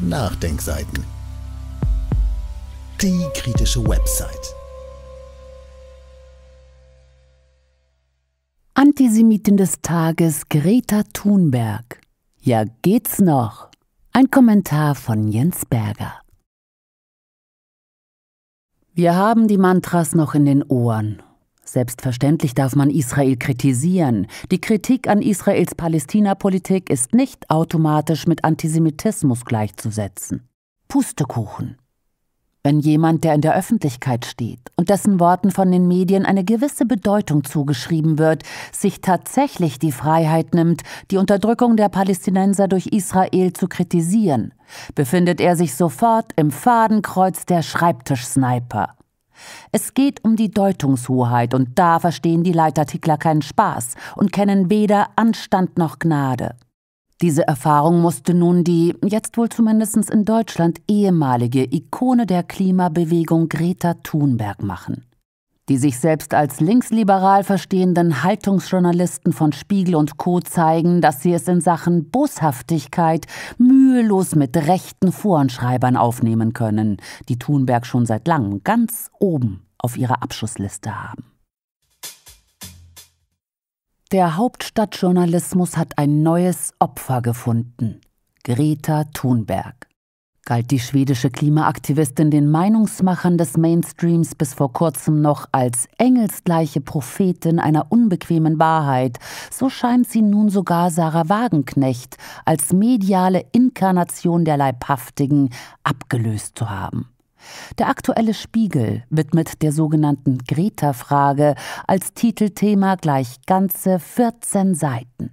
Nachdenkseiten. Die kritische Website. Antisemitin des Tages Greta Thunberg. Ja, geht's noch? Ein Kommentar von Jens Berger. Wir haben die Mantras noch in den Ohren Selbstverständlich darf man Israel kritisieren. Die Kritik an Israels Palästina-Politik ist nicht automatisch mit Antisemitismus gleichzusetzen. Pustekuchen. Wenn jemand, der in der Öffentlichkeit steht und dessen Worten von den Medien eine gewisse Bedeutung zugeschrieben wird, sich tatsächlich die Freiheit nimmt, die Unterdrückung der Palästinenser durch Israel zu kritisieren, befindet er sich sofort im Fadenkreuz der Schreibtischsniper. Es geht um die Deutungshoheit und da verstehen die Leitartikler keinen Spaß und kennen weder Anstand noch Gnade. Diese Erfahrung musste nun die, jetzt wohl zumindest in Deutschland, ehemalige Ikone der Klimabewegung Greta Thunberg machen. Die sich selbst als linksliberal verstehenden Haltungsjournalisten von Spiegel und Co zeigen, dass sie es in Sachen Boshaftigkeit mühelos mit rechten Voranschreibern aufnehmen können, die Thunberg schon seit langem ganz oben auf ihrer Abschussliste haben. Der Hauptstadtjournalismus hat ein neues Opfer gefunden. Greta Thunberg galt die schwedische Klimaaktivistin den Meinungsmachern des Mainstreams bis vor kurzem noch als engelsgleiche Prophetin einer unbequemen Wahrheit, so scheint sie nun sogar Sarah Wagenknecht als mediale Inkarnation der Leibhaftigen abgelöst zu haben. Der aktuelle Spiegel widmet der sogenannten Greta-Frage als Titelthema gleich ganze 14 Seiten.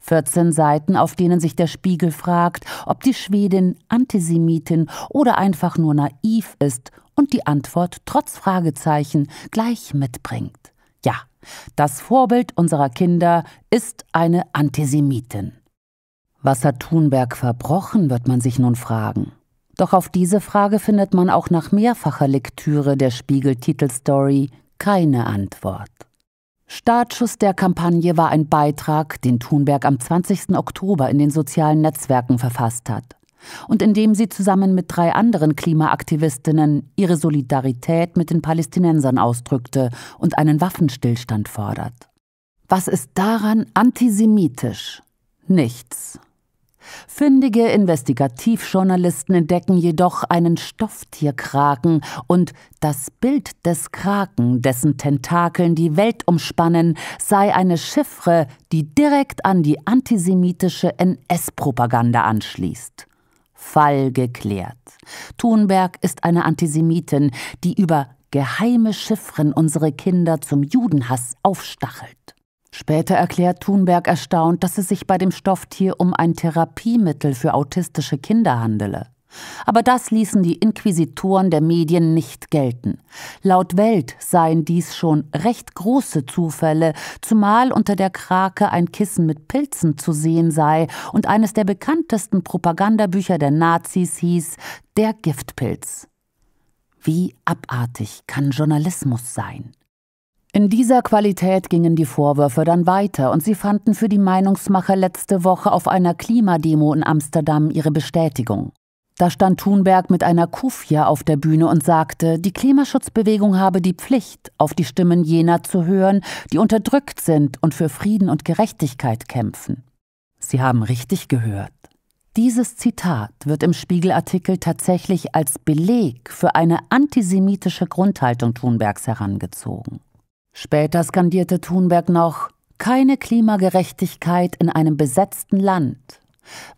14 Seiten, auf denen sich der Spiegel fragt, ob die Schwedin Antisemitin oder einfach nur naiv ist und die Antwort trotz Fragezeichen gleich mitbringt. Ja, das Vorbild unserer Kinder ist eine Antisemitin. Was hat Thunberg verbrochen, wird man sich nun fragen. Doch auf diese Frage findet man auch nach mehrfacher Lektüre der Spiegel-Titelstory keine Antwort. Startschuss der Kampagne war ein Beitrag, den Thunberg am 20. Oktober in den sozialen Netzwerken verfasst hat und in dem sie zusammen mit drei anderen Klimaaktivistinnen ihre Solidarität mit den Palästinensern ausdrückte und einen Waffenstillstand fordert. Was ist daran antisemitisch? Nichts. Fündige Investigativjournalisten entdecken jedoch einen Stofftierkraken und das Bild des Kraken, dessen Tentakeln die Welt umspannen, sei eine Chiffre, die direkt an die antisemitische NS-Propaganda anschließt. Fall geklärt. Thunberg ist eine Antisemitin, die über geheime Chiffren unsere Kinder zum Judenhass aufstachelt. Später erklärt Thunberg erstaunt, dass es sich bei dem Stofftier um ein Therapiemittel für autistische Kinder handele. Aber das ließen die Inquisitoren der Medien nicht gelten. Laut Welt seien dies schon recht große Zufälle, zumal unter der Krake ein Kissen mit Pilzen zu sehen sei und eines der bekanntesten Propagandabücher der Nazis hieß Der Giftpilz. Wie abartig kann Journalismus sein? In dieser Qualität gingen die Vorwürfe dann weiter und sie fanden für die Meinungsmacher letzte Woche auf einer Klimademo in Amsterdam ihre Bestätigung. Da stand Thunberg mit einer Kufia auf der Bühne und sagte, die Klimaschutzbewegung habe die Pflicht, auf die Stimmen jener zu hören, die unterdrückt sind und für Frieden und Gerechtigkeit kämpfen. Sie haben richtig gehört. Dieses Zitat wird im Spiegelartikel tatsächlich als Beleg für eine antisemitische Grundhaltung Thunbergs herangezogen. Später skandierte Thunberg noch keine Klimagerechtigkeit in einem besetzten Land.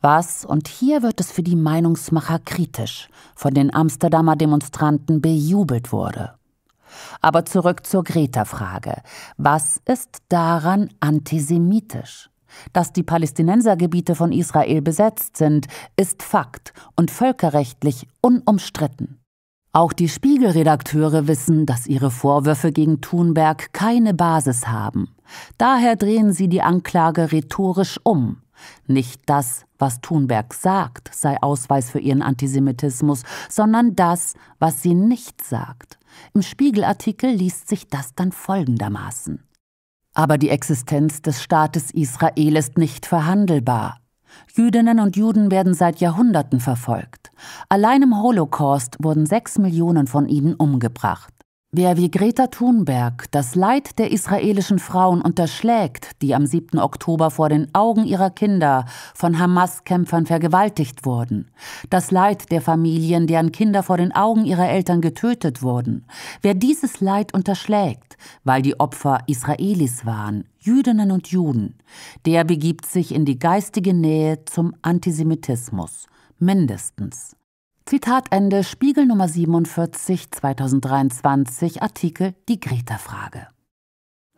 Was, und hier wird es für die Meinungsmacher kritisch, von den Amsterdamer Demonstranten bejubelt wurde. Aber zurück zur Greta-Frage. Was ist daran antisemitisch? Dass die Palästinensergebiete von Israel besetzt sind, ist Fakt und völkerrechtlich unumstritten. Auch die Spiegelredakteure wissen, dass ihre Vorwürfe gegen Thunberg keine Basis haben. Daher drehen sie die Anklage rhetorisch um. Nicht das, was Thunberg sagt, sei Ausweis für ihren Antisemitismus, sondern das, was sie nicht sagt. Im Spiegelartikel liest sich das dann folgendermaßen. Aber die Existenz des Staates Israel ist nicht verhandelbar. Jüdinnen und Juden werden seit Jahrhunderten verfolgt. Allein im Holocaust wurden sechs Millionen von ihnen umgebracht. Wer wie Greta Thunberg das Leid der israelischen Frauen unterschlägt, die am 7. Oktober vor den Augen ihrer Kinder von Hamas-Kämpfern vergewaltigt wurden, das Leid der Familien, deren Kinder vor den Augen ihrer Eltern getötet wurden, wer dieses Leid unterschlägt, weil die Opfer Israelis waren, Jüdinnen und Juden, der begibt sich in die geistige Nähe zum Antisemitismus, mindestens. Zitat Ende Spiegel Nummer 47 2023 Artikel Die Greta-Frage.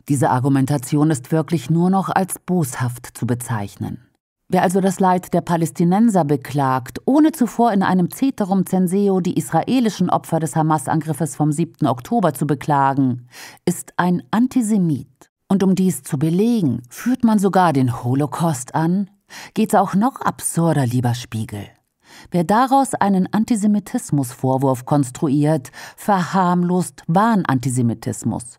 Diese Argumentation ist wirklich nur noch als boshaft zu bezeichnen. Wer also das Leid der Palästinenser beklagt, ohne zuvor in einem Ceterum censeo die israelischen Opfer des Hamas-Angriffes vom 7. Oktober zu beklagen, ist ein Antisemit. Und um dies zu belegen, führt man sogar den Holocaust an? Geht's auch noch absurder, lieber Spiegel. Wer daraus einen Antisemitismusvorwurf konstruiert, verharmlost Wahnantisemitismus.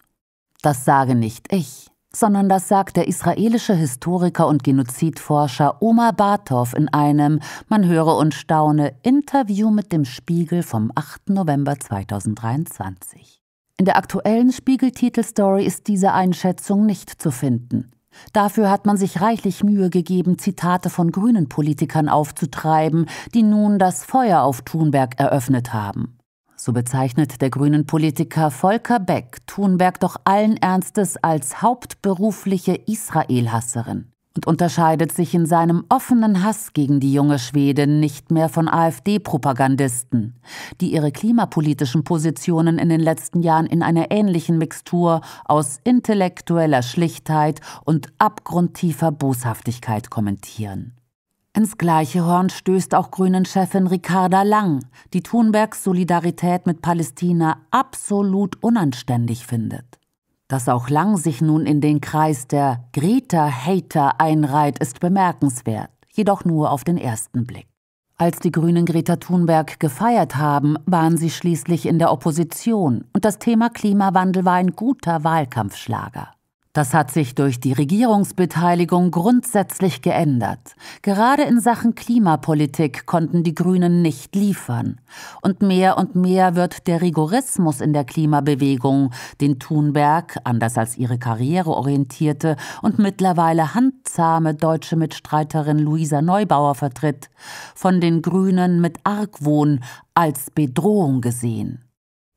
Das sage nicht ich, sondern das sagt der israelische Historiker und Genozidforscher Omar Bartow in einem, man höre und staune, Interview mit dem Spiegel vom 8. November 2023. In der aktuellen Spiegel-Titelstory ist diese Einschätzung nicht zu finden. Dafür hat man sich reichlich Mühe gegeben, Zitate von grünen Politikern aufzutreiben, die nun das Feuer auf Thunberg eröffnet haben. So bezeichnet der grünen Politiker Volker Beck Thunberg doch allen Ernstes als hauptberufliche Israelhasserin und unterscheidet sich in seinem offenen Hass gegen die junge Schwedin nicht mehr von AfD-Propagandisten, die ihre klimapolitischen Positionen in den letzten Jahren in einer ähnlichen Mixtur aus intellektueller Schlichtheit und abgrundtiefer Boshaftigkeit kommentieren. Ins gleiche Horn stößt auch Grünen-Chefin Ricarda Lang, die Thunbergs Solidarität mit Palästina absolut unanständig findet. Dass auch Lang sich nun in den Kreis der Greta-Hater einreiht, ist bemerkenswert, jedoch nur auf den ersten Blick. Als die Grünen Greta Thunberg gefeiert haben, waren sie schließlich in der Opposition und das Thema Klimawandel war ein guter Wahlkampfschlager. Das hat sich durch die Regierungsbeteiligung grundsätzlich geändert. Gerade in Sachen Klimapolitik konnten die Grünen nicht liefern. Und mehr und mehr wird der Rigorismus in der Klimabewegung, den Thunberg, anders als ihre Karriere orientierte und mittlerweile handzahme deutsche Mitstreiterin Luisa Neubauer vertritt, von den Grünen mit Argwohn als Bedrohung gesehen.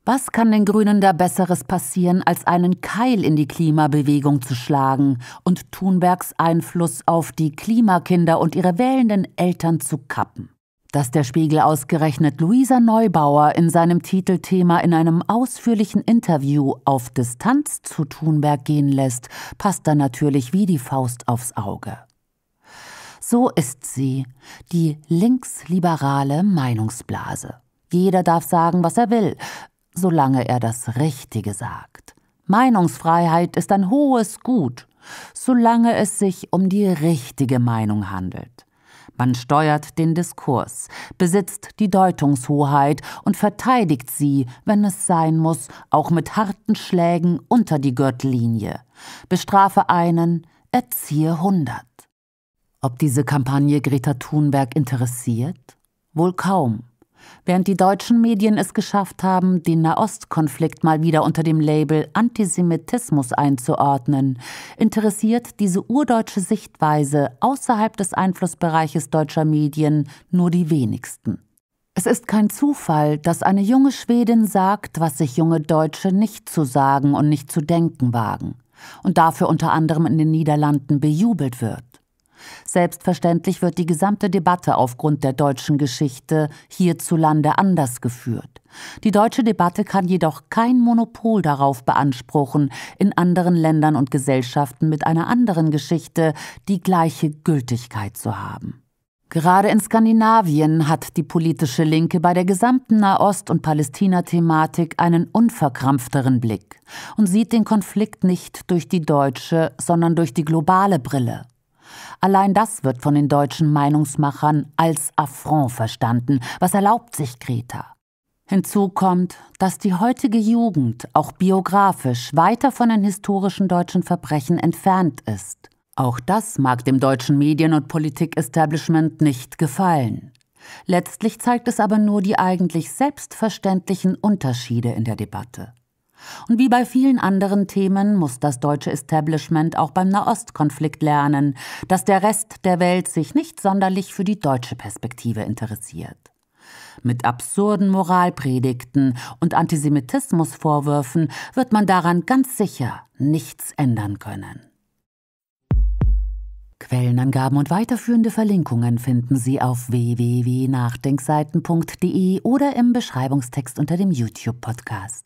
Was kann den Grünen da Besseres passieren, als einen Keil in die Klimabewegung zu schlagen und Thunbergs Einfluss auf die Klimakinder und ihre wählenden Eltern zu kappen? Dass der Spiegel ausgerechnet Luisa Neubauer in seinem Titelthema in einem ausführlichen Interview auf Distanz zu Thunberg gehen lässt, passt dann natürlich wie die Faust aufs Auge. So ist sie, die linksliberale Meinungsblase. Jeder darf sagen, was er will solange er das Richtige sagt. Meinungsfreiheit ist ein hohes Gut, solange es sich um die richtige Meinung handelt. Man steuert den Diskurs, besitzt die Deutungshoheit und verteidigt sie, wenn es sein muss, auch mit harten Schlägen unter die Gürtellinie. Bestrafe einen, erziehe hundert. Ob diese Kampagne Greta Thunberg interessiert? Wohl kaum während die deutschen Medien es geschafft haben, den Nahostkonflikt mal wieder unter dem Label Antisemitismus einzuordnen, interessiert diese urdeutsche Sichtweise außerhalb des Einflussbereiches deutscher Medien nur die wenigsten. Es ist kein Zufall, dass eine junge Schwedin sagt, was sich junge Deutsche nicht zu sagen und nicht zu denken wagen und dafür unter anderem in den Niederlanden bejubelt wird. Selbstverständlich wird die gesamte Debatte aufgrund der deutschen Geschichte hierzulande anders geführt. Die deutsche Debatte kann jedoch kein Monopol darauf beanspruchen, in anderen Ländern und Gesellschaften mit einer anderen Geschichte die gleiche Gültigkeit zu haben. Gerade in Skandinavien hat die politische Linke bei der gesamten Nahost- und Palästina-Thematik einen unverkrampfteren Blick und sieht den Konflikt nicht durch die deutsche, sondern durch die globale Brille. Allein das wird von den deutschen Meinungsmachern als Affront verstanden. Was erlaubt sich Greta? Hinzu kommt, dass die heutige Jugend auch biografisch weiter von den historischen deutschen Verbrechen entfernt ist. Auch das mag dem deutschen Medien- und Politikestablishment nicht gefallen. Letztlich zeigt es aber nur die eigentlich selbstverständlichen Unterschiede in der Debatte. Und wie bei vielen anderen Themen muss das deutsche Establishment auch beim Nahostkonflikt lernen, dass der Rest der Welt sich nicht sonderlich für die deutsche Perspektive interessiert. Mit absurden Moralpredigten und Antisemitismusvorwürfen wird man daran ganz sicher nichts ändern können. Quellenangaben und weiterführende Verlinkungen finden Sie auf www.nachdenkseiten.de oder im Beschreibungstext unter dem YouTube-Podcast.